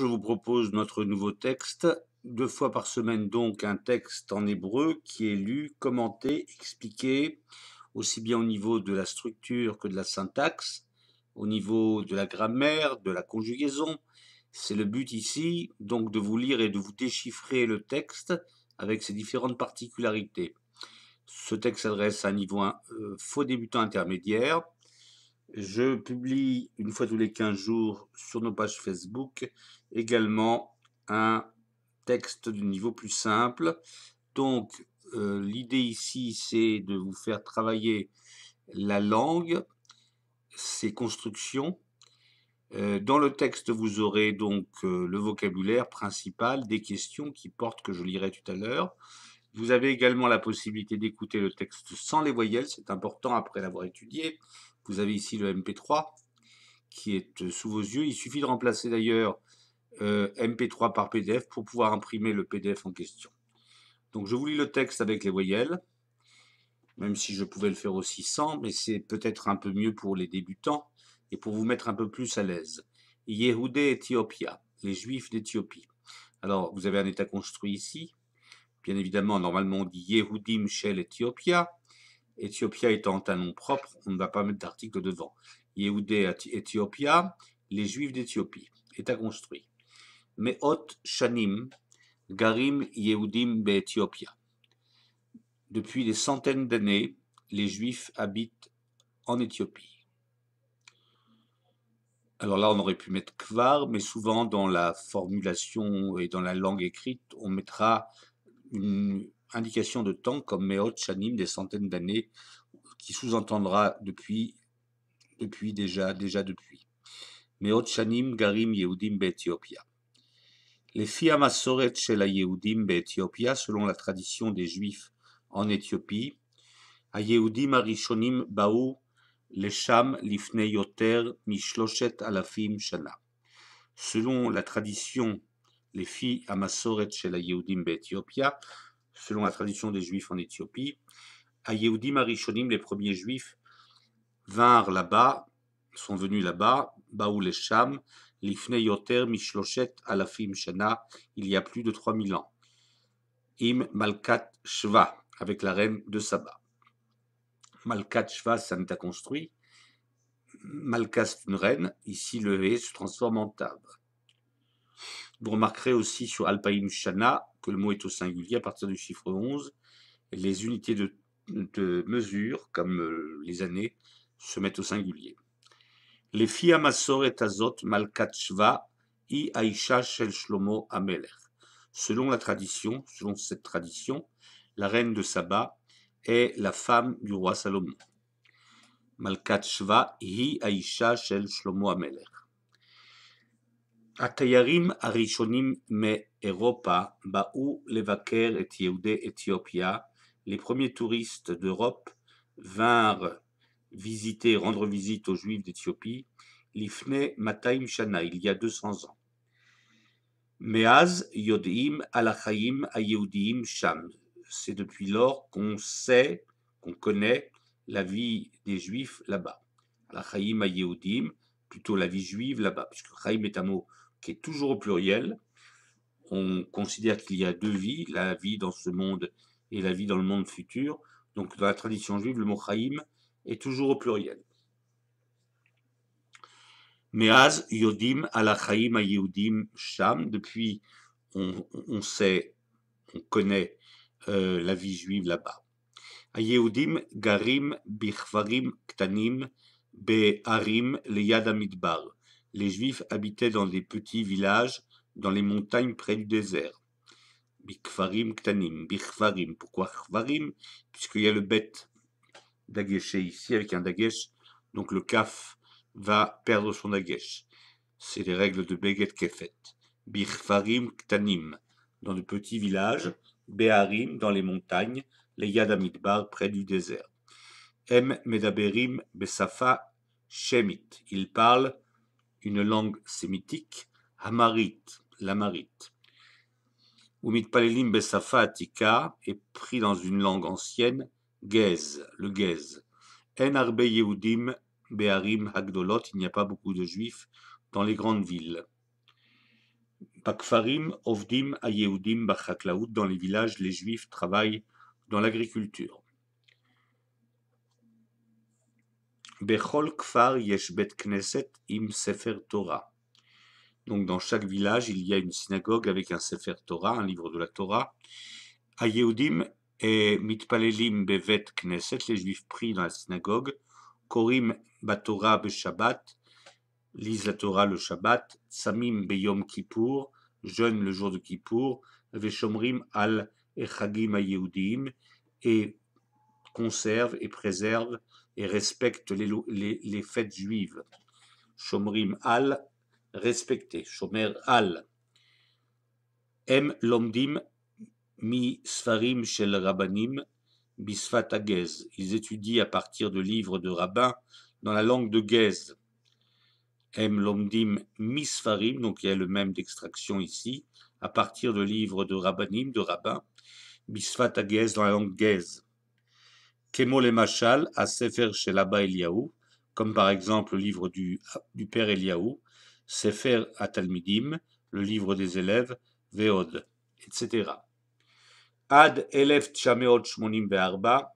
Je vous propose notre nouveau texte, deux fois par semaine donc un texte en hébreu qui est lu, commenté, expliqué, aussi bien au niveau de la structure que de la syntaxe, au niveau de la grammaire, de la conjugaison. C'est le but ici, donc de vous lire et de vous déchiffrer le texte avec ses différentes particularités. Ce texte s'adresse à un niveau euh, faux débutant intermédiaire, je publie une fois tous les 15 jours sur nos pages Facebook également un texte de niveau plus simple. Donc, euh, l'idée ici, c'est de vous faire travailler la langue, ses constructions. Euh, dans le texte, vous aurez donc euh, le vocabulaire principal, des questions qui portent, que je lirai tout à l'heure. Vous avez également la possibilité d'écouter le texte sans les voyelles, c'est important après l'avoir étudié. Vous avez ici le MP3 qui est euh, sous vos yeux. Il suffit de remplacer d'ailleurs euh, MP3 par PDF pour pouvoir imprimer le PDF en question. Donc je vous lis le texte avec les voyelles, même si je pouvais le faire aussi sans, mais c'est peut-être un peu mieux pour les débutants et pour vous mettre un peu plus à l'aise. Yehudé Éthiopia »« les Juifs d'Éthiopie. Alors, vous avez un État construit ici. Bien évidemment, normalement, on dit Yehudim Michel Ethiopia. Ethiopia étant un nom propre, on ne va pas mettre d'article devant. Yehudé Ethiopia, les Juifs d'Éthiopie, est construit. mais Meot Shanim, Garim Yehudim Ethiopia. Depuis des centaines d'années, les Juifs habitent en Éthiopie. Alors là, on aurait pu mettre kvar, mais souvent dans la formulation et dans la langue écrite, on mettra une, indication de temps comme Meot des centaines d'années, qui sous-entendra depuis, depuis déjà, déjà depuis. Meot Shanim Garim Yehudim Be'Ethiopia. Les filles Amasoret Shela Yehudim Be'Ethiopia, selon la tradition des Juifs en Éthiopie, A Yehudim Arishonim Baou Lesham Lifne Yoter Mishloshet Alafim Shana. Selon la tradition, les filles Amasoret Shela Yehudim Be'Ethiopia selon la tradition des Juifs en Éthiopie. À Yehudim Arishonim, les premiers Juifs vinrent là-bas, sont venus là-bas, Baoul et Sham, Lifne Yoter Alafim Shana, il y a plus de 3000 ans. Im Malkat Shva, avec la reine de Saba. Malkat Shva, pas construit. Malkas, une reine, ici le se transforme en table. Vous remarquerez aussi sur Alpaïm Shana que le mot est au singulier à partir du chiffre 11. Les unités de, mesure, comme euh, les années, se mettent au singulier. Les filles et Azot Malkat Shva i Aisha Shel Shlomo Ameler. Selon la tradition, selon cette tradition, la reine de Saba est la femme du roi Salomon. Malkat Shva hi Aisha Shel Shlomo Ameler et Les premiers touristes d'Europe vinrent visiter, rendre visite aux Juifs d'Éthiopie, l'Ifne Mataim Shana, il y a 200 ans. C'est depuis lors qu'on sait, qu'on connaît la vie des Juifs là-bas. על à Yehoudim, plutôt la vie juive là-bas, puisque Chaim est un mot qui est toujours au pluriel. On considère qu'il y a deux vies, la vie dans ce monde et la vie dans le monde futur. Donc dans la tradition juive, le mot Chaim est toujours au pluriel. Meaz, Yodim, Alachaim, Yehudim, Sham. Depuis, on, sait, on connaît euh, la vie juive là-bas. Yehudim, Garim, Bichvarim, Ktanim, Be'arim, Leyad les Juifs habitaient dans des petits villages dans les montagnes près du désert. Bikfarim, Ktanim, Bikfarim. Pourquoi Khvarim Puisqu'il y a le bête daguéché ici avec un dagesh, donc le kaf va perdre son dagesh. C'est les règles de Beget Kefet. Bikfarim, Ktanim, dans de petits villages, Béharim, dans les montagnes, les Yadamidbar, près du désert. Em Medaberim Besafa Shemit. Il parle une langue sémitique, hamarite, l'amarite. Umitpalelim Besafa Atika est pris dans une langue ancienne, Gez, le Gez. En Arbe Beharim Hagdolot, il n'y a pas beaucoup de juifs dans les grandes villes. Bakfarim Ovdim Ayehudim Bachaklaout, dans les villages, les juifs travaillent dans l'agriculture. Bechol Kfar yeshbet Knesset Im Sefer Torah. Donc dans chaque village, il y a une synagogue avec un Sefer Torah, un livre de la Torah. A et Mitpalelim Bevet Knesset, les Juifs prient dans la synagogue. Korim Batorah Shabbat, lisent la Torah le Shabbat. Samim Beyom Kippur, jeûnent le jour de Kippur. Veshomrim al Echagim Yehudim et conserve et préservent et respecte les, les, fêtes juives. Shomrim al, respecter. Shomer al. Em lomdim mi sfarim shel rabanim, bisfat Ils étudient à partir de livres de rabbins dans la langue de Gez. Em lomdim sfarim, donc il y a le même d'extraction ici, à partir de livres de rabbanim, de rabbins, bisfat dans la langue Gez. Kemo les Machal à Sefer Laba Eliaou, comme par exemple le livre du, du Père Eliaou, Sefer Atalmidim, le livre des élèves, Veod, etc. Ad Elef Tchameot Shmonim Be'arba,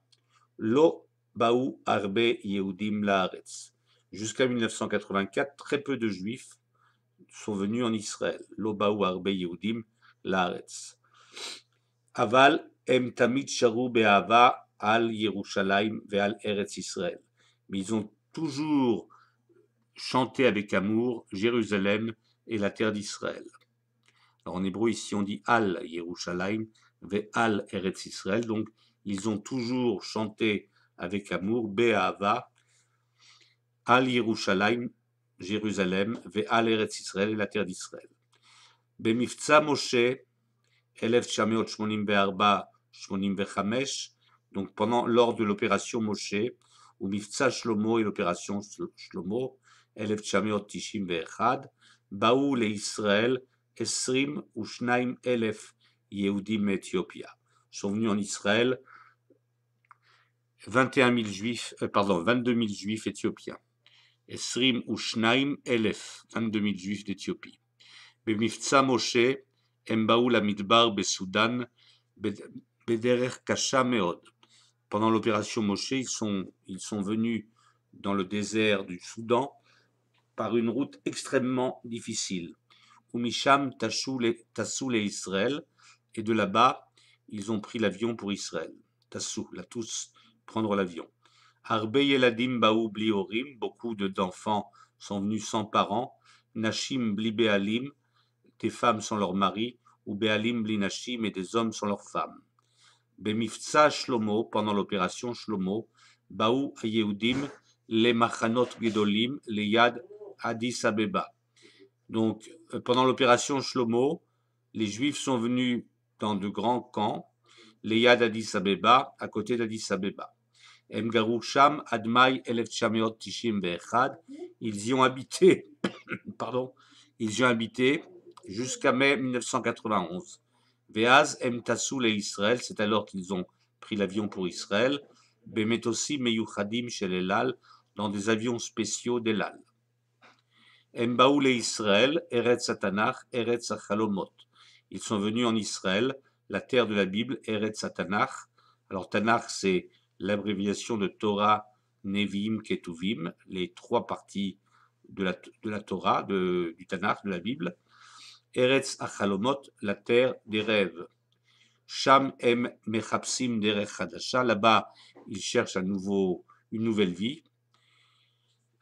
Lo Baou Arbe Yehudim Laaretz. Jusqu'à 1984, très peu de Juifs sont venus en Israël. Lo Baou Arbe Yehudim Laaretz. Aval Em Tamit Sharu Be'ava al Yerushalayim et al Eretz Israël. Mais ils ont toujours chanté avec amour Jérusalem et la terre d'Israël. Alors en hébreu ici on dit al Yerushalayim ve al Eretz Israël. Donc ils ont toujours chanté avec amour Be'ava al Yerushalayim Jérusalem ve al Eretz Israël et la terre d'Israël. Shmonim Moshe, 1984-85 donc pendant, lors de l'opération Moshe, ou Mifza Shlomo et l'opération Shlomo, Elef Tishim Ve'echad, Baou le Israël, Esrim ou Shnaim Elef Yehudim Ethiopia. Sont venus en Israël juifs, euh, pardon, 22 000 juifs éthiopiens. Esrim ou Shnaim Elef, 22 000 juifs d'Éthiopie. Bemifza Moshe, Mbaou la Midbar Besoudan, Bederer Kasha Meod pendant l'opération Moshe, ils sont, ils sont venus dans le désert du Soudan par une route extrêmement difficile. Umisham Tassou les Israël, et de là-bas, ils ont pris l'avion pour Israël. Tassou, là, tous prendre l'avion. Arbe Yeladim Baou Bliorim, beaucoup d'enfants sont venus sans parents. Nashim Bli Bealim, des femmes sont leurs maris, ou Bealim Bli et des hommes sont leurs femmes. Shlomo l'opération Shlomo Baou Yehudim les machanot Gedolim, le Yad Addis Abeba. Donc, pendant l'opération Shlomo, les Juifs sont venus dans de grands camps, les Yad Addis Abeba, à côté d'Addis Abeba. Sham, Admai, ils y ont habité, pardon, ils y ont habité jusqu'à mai 1991 em tasu et Israël, c'est alors qu'ils ont pris l'avion pour Israël. aussi meyuchadim chez l'Elal, dans des avions spéciaux d'Elal. Embaou et Israël, Eretz Satanach, Eretz Achalomot. Ils sont venus en Israël, la terre de la Bible, Eretz Satanach. Alors Tanach, c'est l'abréviation de Torah, Nevim, Ketuvim, les trois parties de la, Torah, du Tanach, de la Bible. Eretz Achalomot, la terre des rêves. Sham em mechapsim derech hadasha. Là-bas, ils cherchent nouveau, une nouvelle vie,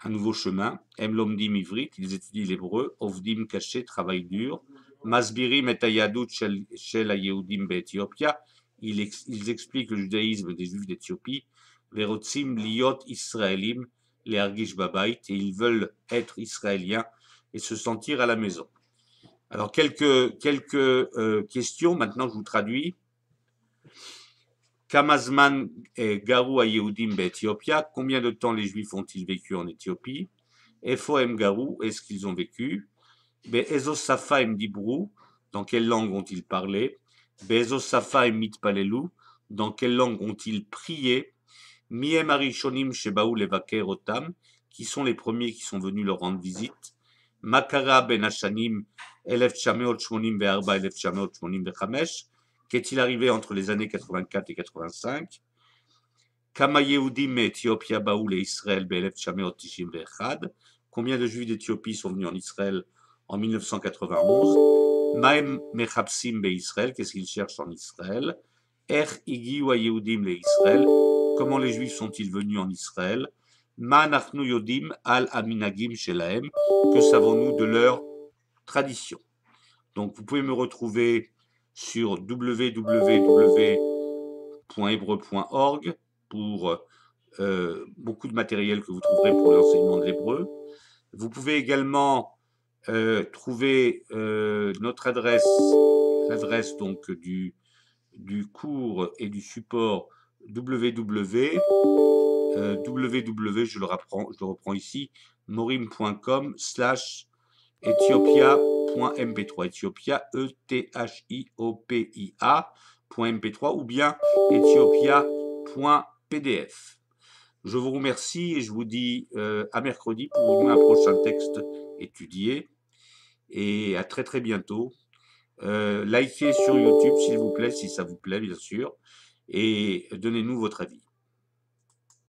un nouveau chemin. Em lomdim ivrit, ils étudient l'hébreu. Ovdim caché, travail dur. Masbirim et ayadut shel ayehudim be'Ethiopia. Ils expliquent le judaïsme des juifs d'Éthiopie. Verotzim liot israélim, les babait. Et ils veulent être israéliens et se sentir à la maison. Alors, quelques, quelques euh, questions. Maintenant, je vous traduis. Kamazman et Garou à Yehudim Ethiopia. Combien de temps les Juifs ont-ils vécu en Éthiopie Efoem Garou, est-ce qu'ils ont vécu Safa Dibrou, dans quelle langue ont-ils parlé Safa Mitpalelu, dans quelle langue ont-ils prié Mie Arishonim Shebaou Levaker Otam, qui sont les premiers qui sont venus leur rendre visite ben מה קרה elef השנים 1984-1985 Qu'est-il arrivé entre les années 84 et 85 כמה יהודים מאתיופיה be'elef Tishim ב-1991 Combien de juifs d'Éthiopie sont venus en Israël en 1991 Mechabsim be Israël, Qu'est-ce qu'ils cherchent en Israël wa yehoudim le Israël Comment les juifs sont-ils venus en Israël Manachnu Yodim al Aminagim que savons-nous de leur tradition Donc vous pouvez me retrouver sur www.hébreu.org pour euh, beaucoup de matériel que vous trouverez pour l'enseignement de l'hébreu. Vous pouvez également euh, trouver euh, notre adresse, l'adresse donc du, du cours et du support www euh, www, je le, reprends, je le reprends ici, morim.com slash ethiopia.mp3. Ethiopia, 3 e ou bien ethiopia.pdf. Je vous remercie et je vous dis euh, à mercredi pour un prochain texte étudié et à très très bientôt. Euh, likez sur YouTube s'il vous plaît, si ça vous plaît bien sûr, et donnez-nous votre avis.